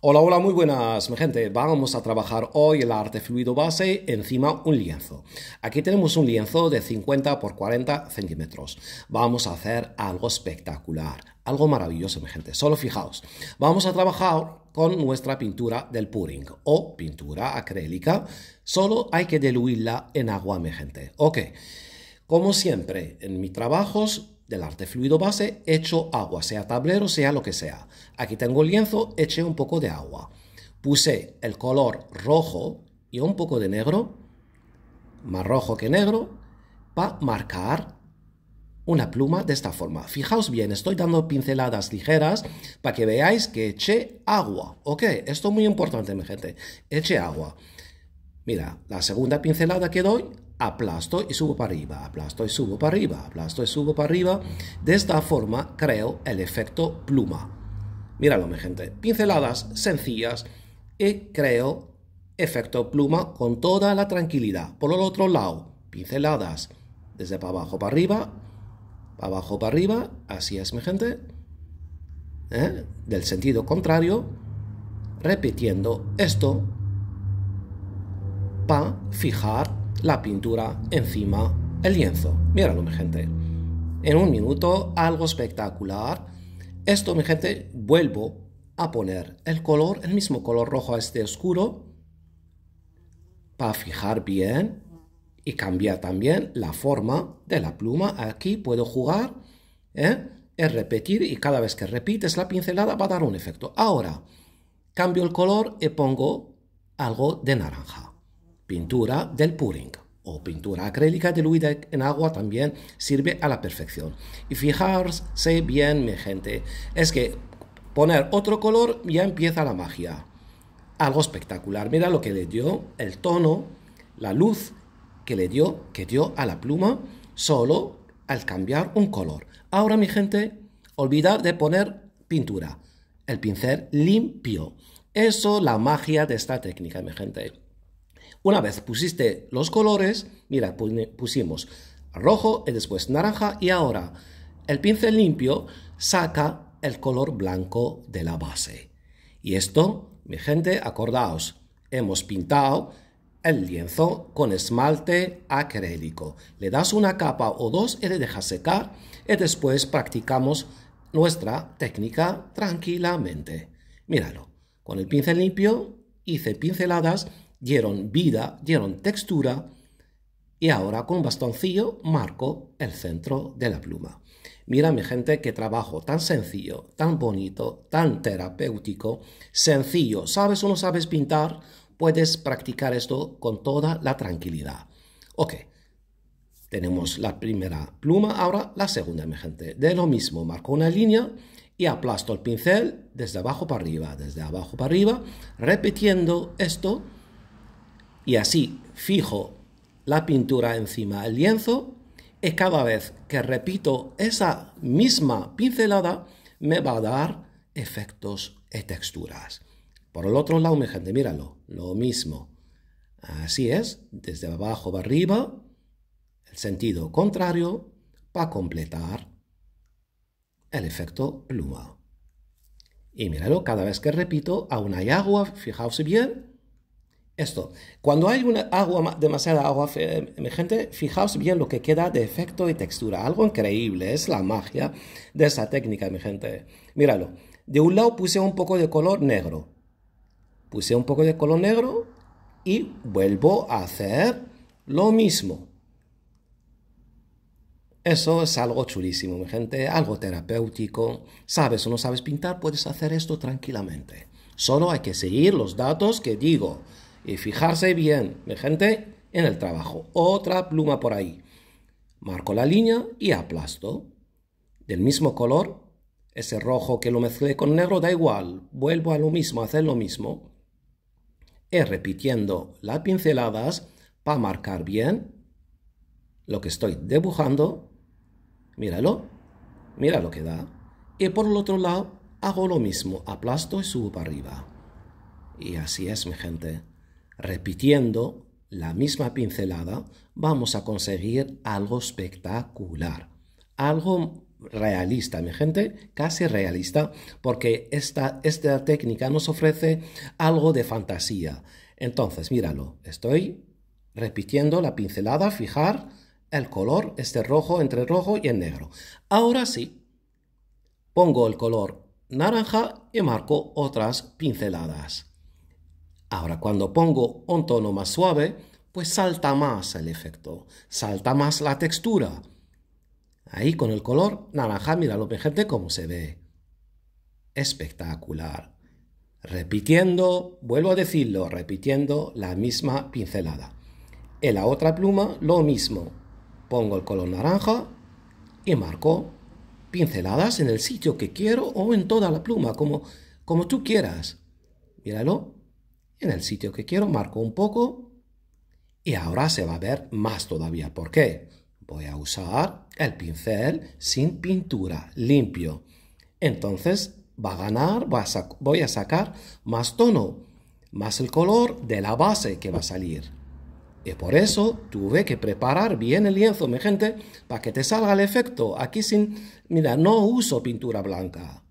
Hola, hola, muy buenas, mi gente. Vamos a trabajar hoy el arte fluido base encima un lienzo. Aquí tenemos un lienzo de 50 por 40 centímetros. Vamos a hacer algo espectacular, algo maravilloso, mi gente. Solo fijaos. Vamos a trabajar con nuestra pintura del puring o pintura acrílica. Solo hay que diluirla en agua, mi gente. Ok. Como siempre, en mis trabajos del arte fluido base, echo agua, sea tablero, sea lo que sea. Aquí tengo el lienzo, eché un poco de agua. Puse el color rojo y un poco de negro, más rojo que negro, para marcar una pluma de esta forma. Fijaos bien, estoy dando pinceladas ligeras para que veáis que eché agua. ¿Ok? Esto es muy importante, mi gente. Eché agua. Mira, la segunda pincelada que doy, aplasto y subo para arriba, aplasto y subo para arriba, aplasto y subo para arriba. De esta forma creo el efecto pluma. Míralo, mi gente. Pinceladas sencillas y creo efecto pluma con toda la tranquilidad. Por el otro lado, pinceladas desde para abajo para arriba, abajo para arriba, así es mi gente, ¿eh? del sentido contrario, repitiendo esto para fijar la pintura encima el lienzo. Míralo mi gente, en un minuto algo espectacular. Esto mi gente, vuelvo a poner el color, el mismo color rojo a este oscuro, para fijar bien y cambiar también la forma de la pluma. Aquí puedo jugar ¿eh? es repetir y cada vez que repites la pincelada va a dar un efecto. Ahora cambio el color y pongo algo de naranja. Pintura del puring o pintura acrílica diluida en agua también sirve a la perfección. Y fijarse bien, mi gente, es que poner otro color ya empieza la magia. Algo espectacular. Mira lo que le dio el tono, la luz que le dio, que dio a la pluma solo al cambiar un color. Ahora, mi gente, olvidar de poner pintura. El pincel limpio. Eso la magia de esta técnica, mi gente. Una vez pusiste los colores, mira, pusimos rojo y después naranja y ahora el pincel limpio saca el color blanco de la base. Y esto, mi gente, acordaos, hemos pintado el lienzo con esmalte acrílico. Le das una capa o dos y le dejas secar y después practicamos nuestra técnica tranquilamente. Míralo, con el pincel limpio hice pinceladas, dieron vida, dieron textura y ahora con un bastoncillo marco el centro de la pluma. Mira mi gente qué trabajo tan sencillo, tan bonito, tan terapéutico, sencillo. ¿Sabes o no sabes pintar? puedes practicar esto con toda la tranquilidad. Ok, tenemos la primera pluma, ahora la segunda, mi gente. De lo mismo, marco una línea y aplasto el pincel desde abajo para arriba, desde abajo para arriba, repitiendo esto y así fijo la pintura encima del lienzo y cada vez que repito esa misma pincelada me va a dar efectos y texturas. Por el otro lado, mi gente, míralo, lo mismo. Así es, desde abajo para arriba, el sentido contrario, para completar el efecto pluma. Y míralo, cada vez que repito, aún hay agua, fijaos bien. Esto, cuando hay una agua, demasiada agua, mi gente, fijaos bien lo que queda de efecto y textura. Algo increíble, es la magia de esa técnica, mi gente. Míralo, de un lado puse un poco de color negro, puse un poco de color negro y vuelvo a hacer lo mismo. Eso es algo chulísimo, mi gente, algo terapéutico. Sabes o no sabes pintar, puedes hacer esto tranquilamente. Solo hay que seguir los datos que digo y fijarse bien, mi gente, en el trabajo. Otra pluma por ahí. Marco la línea y aplasto. Del mismo color, ese rojo que lo mezclé con negro da igual. Vuelvo a lo mismo, a hacer lo mismo. Y repitiendo las pinceladas para marcar bien lo que estoy dibujando. Míralo, mira lo que da. Y por el otro lado hago lo mismo, aplasto y subo para arriba. Y así es, mi gente. Repitiendo la misma pincelada, vamos a conseguir algo espectacular, algo realista, mi gente, casi realista, porque esta, técnica nos ofrece algo de fantasía. Entonces, míralo, estoy repitiendo la pincelada, fijar el color, este rojo entre rojo y el negro. Ahora sí, pongo el color naranja y marco otras pinceladas. Ahora, cuando pongo un tono más suave, pues salta más el efecto, salta más la textura. Ahí con el color naranja, míralo, mi gente, cómo se ve. Espectacular. Repitiendo, vuelvo a decirlo, repitiendo la misma pincelada. En la otra pluma, lo mismo. Pongo el color naranja y marco pinceladas en el sitio que quiero o en toda la pluma, como, como tú quieras. Míralo, en el sitio que quiero marco un poco y ahora se va a ver más todavía. ¿Por qué? Voy a usar el pincel sin pintura, limpio. Entonces va a ganar, voy a sacar más tono, más el color de la base que va a salir. Y por eso tuve que preparar bien el lienzo, mi gente, para que te salga el efecto. Aquí sin, mira, no uso pintura blanca.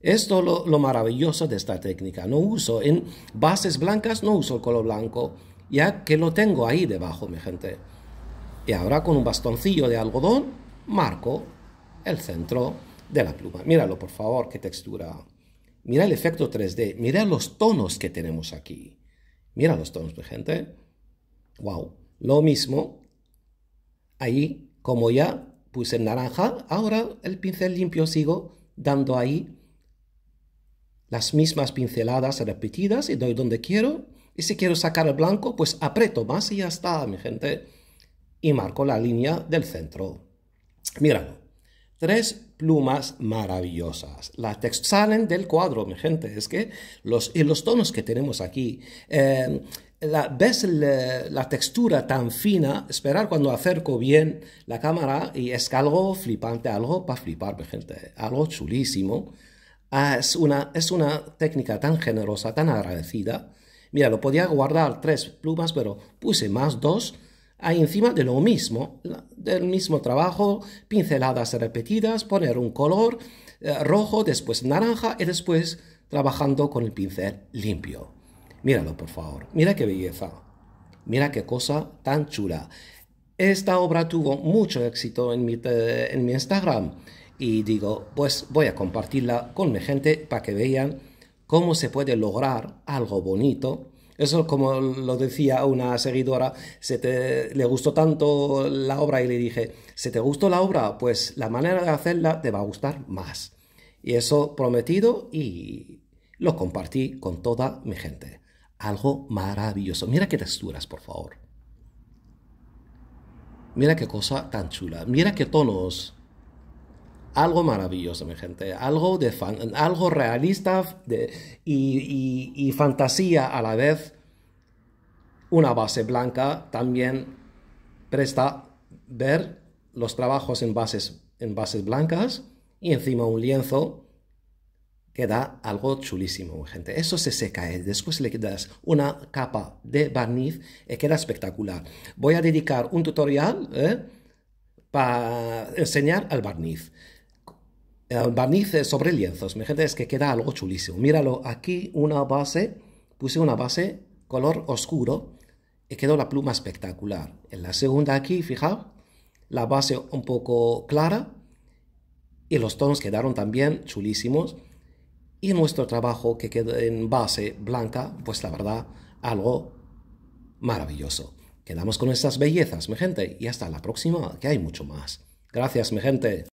Esto es lo, lo, maravilloso de esta técnica. No uso en bases blancas, no uso el color blanco, ya que lo tengo ahí debajo, mi gente. Y ahora con un bastoncillo de algodón marco el centro de la pluma. Míralo, por favor, qué textura. Mira el efecto 3D, mira los tonos que tenemos aquí. Mira los tonos, gente. Wow. Lo mismo, ahí, como ya puse en naranja, ahora el pincel limpio sigo dando ahí las mismas pinceladas repetidas y doy donde quiero. Y si quiero sacar el blanco, pues aprieto más y ya está, mi gente y marco la línea del centro. Mirad, tres plumas maravillosas. Las salen del cuadro, mi gente. Es que los, y los tonos que tenemos aquí. Eh, ves eh, la, textura tan fina, esperar cuando acerco bien la cámara y es algo flipante, algo para flipar, mi gente, algo chulísimo. Ah, es, una, es una técnica tan generosa, tan agradecida. Mira, lo podía guardar tres plumas, pero puse más dos Ahí encima de lo mismo, del mismo trabajo, pinceladas repetidas, poner un color eh, rojo, después naranja y después trabajando con el pincel limpio. Míralo, por favor. Mira qué belleza. Mira qué cosa tan chula. Esta obra tuvo mucho éxito en mi eh, Instagram y digo, pues voy a compartirla con mi gente para que vean cómo se puede lograr algo bonito eso, como lo decía una seguidora, se te, le gustó tanto la obra y le dije, si te gustó la obra? Pues la manera de hacerla te va a gustar más. Y eso prometido y lo compartí con toda mi gente. Algo maravilloso. Mira qué texturas, por favor. Mira qué cosa tan chula. Mira qué tonos algo maravilloso, mi gente, algo, de algo realista y, fantasía a la vez. Una base blanca también presta ver los trabajos en bases, en bases blancas y encima un lienzo que da algo chulísimo, gente. Eso se seca, eh. después le das una capa de barniz y queda espectacular. Voy a dedicar un tutorial eh, para enseñar al barniz. Eh, barnices sobre lienzos. Mi gente, es que queda algo chulísimo. Míralo, aquí una base, puse una base color oscuro y quedó la pluma espectacular. En la segunda aquí, fijad, la base un poco clara y los tonos quedaron también chulísimos. Y nuestro trabajo que quedó en base blanca, pues la verdad, algo maravilloso. Quedamos con estas bellezas, mi gente, y hasta la próxima, que hay mucho más. Gracias, mi gente.